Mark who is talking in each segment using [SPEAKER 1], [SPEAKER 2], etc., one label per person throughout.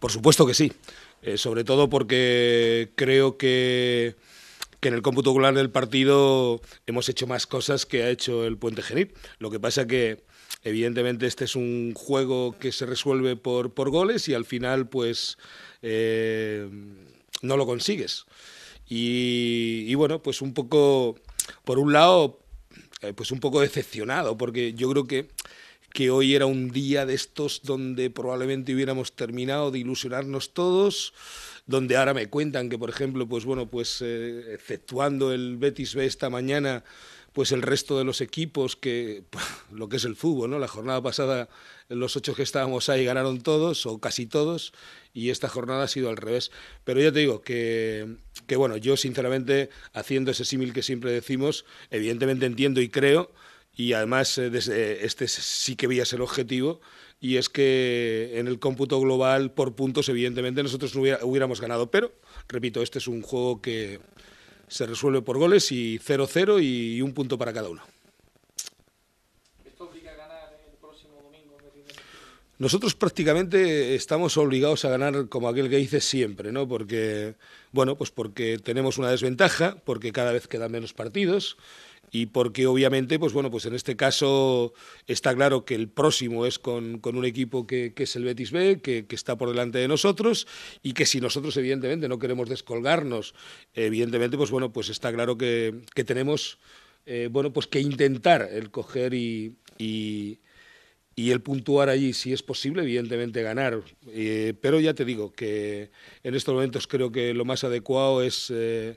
[SPEAKER 1] Por supuesto que sí, eh, sobre todo porque creo que, en el cómputo global del partido hemos hecho más cosas que ha hecho el Puente Genil. Lo que pasa que evidentemente este es un juego que se resuelve por, por goles y al final pues eh, no lo consigues. Y, bueno, pues un poco, por un lado, eh, pues un poco decepcionado, porque yo creo que que hoy era un día de estos donde probablemente hubiéramos terminado de ilusionarnos todos, donde ahora me cuentan que, por ejemplo, pues bueno, pues eh, exceptuando el Betis B esta mañana, pues el resto de los equipos que pues, lo que es el fútbol, ¿no? La jornada pasada los ocho que estábamos ahí ganaron todos o casi todos y esta jornada ha sido al revés. Pero yo te digo que, que bueno, yo sinceramente haciendo ese símil que siempre decimos, evidentemente entiendo y creo y además, eh, eh, este sí que vía ser objetivo, y es que en el cómputo global, por puntos, evidentemente nosotros hubiéramos ganado. Pero, repito, este es un juego que se resuelve por goles y 0-0 y un punto para cada uno. Nosotros prácticamente estamos obligados a ganar como aquel que dice siempre, ¿no? Porque, bueno, pues porque tenemos una desventaja, porque cada vez quedan menos partidos y porque obviamente, pues bueno, pues en este caso está claro que el próximo es con, con un equipo que, que, es el Betis B, que, está por delante de nosotros y que si nosotros evidentemente no queremos descolgarnos, evidentemente, pues bueno, pues está claro que, que tenemos, eh, bueno, pues que intentar el coger y, y el puntuar allí, si es posible, evidentemente ganar. Eh, pero ya te digo que en estos momentos creo que lo más adecuado es eh,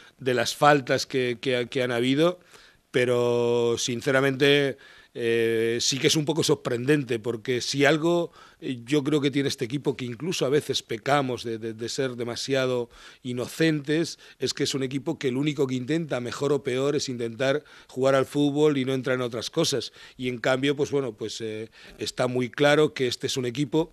[SPEAKER 1] de las faltas que, han habido, pero sinceramente eh, sí que es un poco sorprendente, porque si algo eh, yo creo que tiene este equipo, que incluso a veces pecamos de, ser demasiado inocentes, es que es un equipo que el único que intenta, mejor o peor, es intentar jugar al fútbol y no entrar en otras cosas. Y en cambio, pues bueno, pues eh, está muy claro que este es un equipo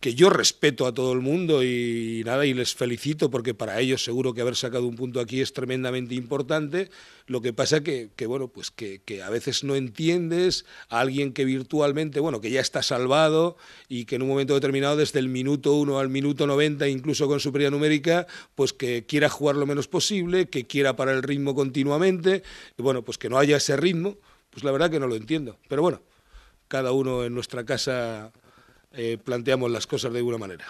[SPEAKER 1] que yo respeto a todo el mundo y nada, y les felicito porque para ellos seguro que haber sacado un punto aquí es tremendamente importante. Lo que pasa que, que bueno, pues que, a veces no entiendes a alguien que virtualmente, bueno, que ya está salvado y que en un momento determinado, desde el minuto 1 al minuto 90, incluso con superioridad numérica, pues que quiera jugar lo menos posible, que quiera parar el ritmo continuamente, bueno, pues que no haya ese ritmo, pues la verdad que no lo entiendo. Pero bueno, cada uno en nuestra casa eh, planteamos las cosas de alguna manera.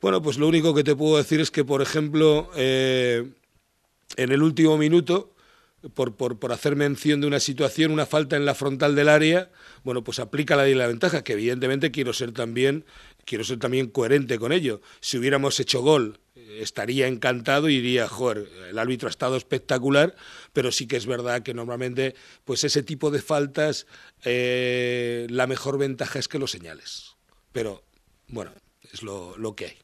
[SPEAKER 1] Bueno, pues lo único que te puedo decir es que, por ejemplo, eh, en el último minuto, por, por, hacer mención de una situación, una falta en la frontal del área, bueno, pues aplica la ley de la ventaja, que evidentemente quiero ser también, quiero ser también coherente con ello. Si hubiéramos hecho gol estaría encantado y diría, joder, el árbitro ha estado espectacular, pero sí que es verdad que normalmente, pues ese tipo de faltas, eh, la mejor ventaja es que lo señales. Pero bueno, es lo, lo que hay.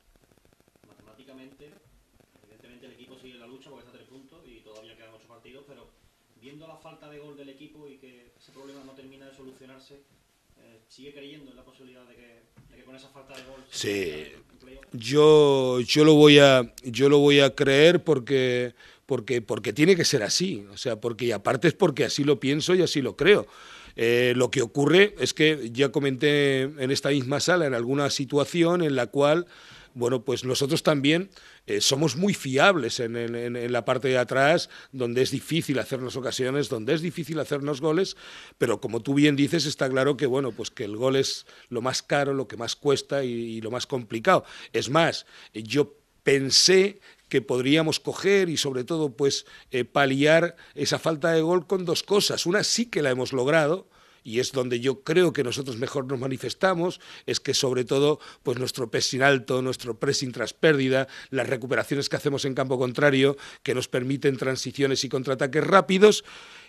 [SPEAKER 1] Matemáticamente, evidentemente el equipo sigue la lucha porque está a tres puntos y todavía quedan ocho partidos, pero viendo la falta de gol del equipo y que ese problema no termina de solucionarse, eh, sigue creyendo en la posibilidad de que, de que con esa falta de gol. Sí. Yo, yo lo voy a, yo lo voy a creer porque, porque, porque tiene que ser así. O sea, porque y aparte es porque así lo pienso y así lo creo. Eh, lo que ocurre es que ya comenté en esta misma sala en alguna situación en la cual bueno, pues nosotros también eh, somos muy fiables en, la parte de atrás, donde es difícil hacernos ocasiones, donde es difícil hacernos goles, pero como tú bien dices, está claro que, bueno, pues que el gol es lo más caro, lo que más cuesta y lo más complicado. Es más, yo pensé que podríamos coger y sobre todo pues eh, paliar esa falta de gol con dos cosas. Una sí que la hemos logrado, y es donde yo creo que nosotros mejor nos manifestamos, es que sobre todo pues nuestro pressing alto, nuestro pressing tras pérdida, las recuperaciones que hacemos en campo contrario, que nos permiten transiciones y contraataques rápidos,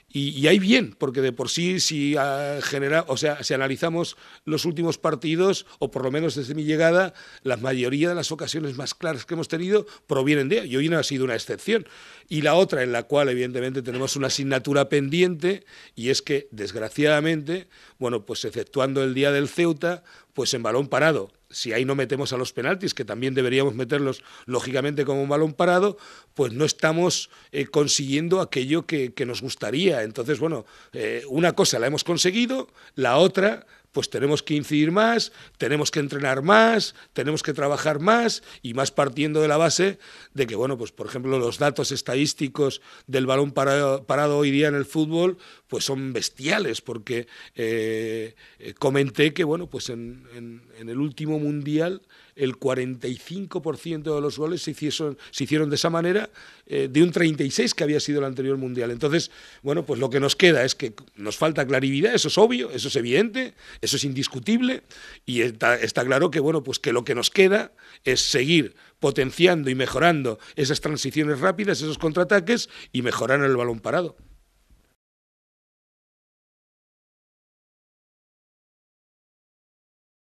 [SPEAKER 1] y, ahí bien, porque de por sí, si, ah, o sea, si analizamos los últimos partidos, o por lo menos desde mi llegada, la mayoría de las ocasiones más claras que hemos tenido provienen de y hoy no ha sido una excepción. Y la otra en la cual, evidentemente, tenemos una asignatura pendiente, y es que, desgraciadamente, bueno, pues efectuando el día del Ceuta, pues en balón parado. Si ahí no metemos a los penaltis, que también deberíamos meterlos lógicamente como un balón parado, pues no estamos eh, consiguiendo aquello que, nos gustaría. Entonces, bueno, eh, una cosa la hemos conseguido, la otra pues tenemos que incidir más, tenemos que entrenar más, tenemos que trabajar más y más partiendo de la base de que, bueno, pues por ejemplo los datos estadísticos del balón parado, hoy día en el fútbol, pues son bestiales, porque eh, eh, comenté que, bueno, pues en el último mundial el 45% de los goles se hicieron, se hicieron de esa manera, eh, de un 36 que había sido el anterior Mundial. Entonces, bueno, pues lo que nos queda es que nos falta clarividad, eso es obvio, eso es evidente, eso es indiscutible, y está, está claro que, bueno, pues que lo que nos queda es seguir potenciando y mejorando esas transiciones rápidas, esos contraataques y mejorar el balón parado.